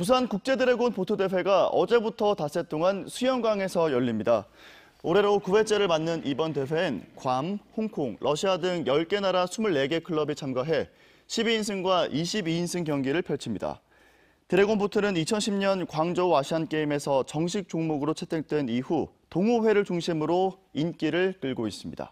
부산 국제드래곤 보트대회가 어제부터 닷새 동안 수영강에서 열립니다. 올해로 9회째를 맞는 이번 대회엔 괌, 홍콩, 러시아 등 10개 나라 24개 클럽이 참가해 12인승과 22인승 경기를 펼칩니다. 드래곤 보트는 2010년 광저우 아시안게임에서 정식 종목으로 채택된 이후 동호회를 중심으로 인기를 끌고 있습니다.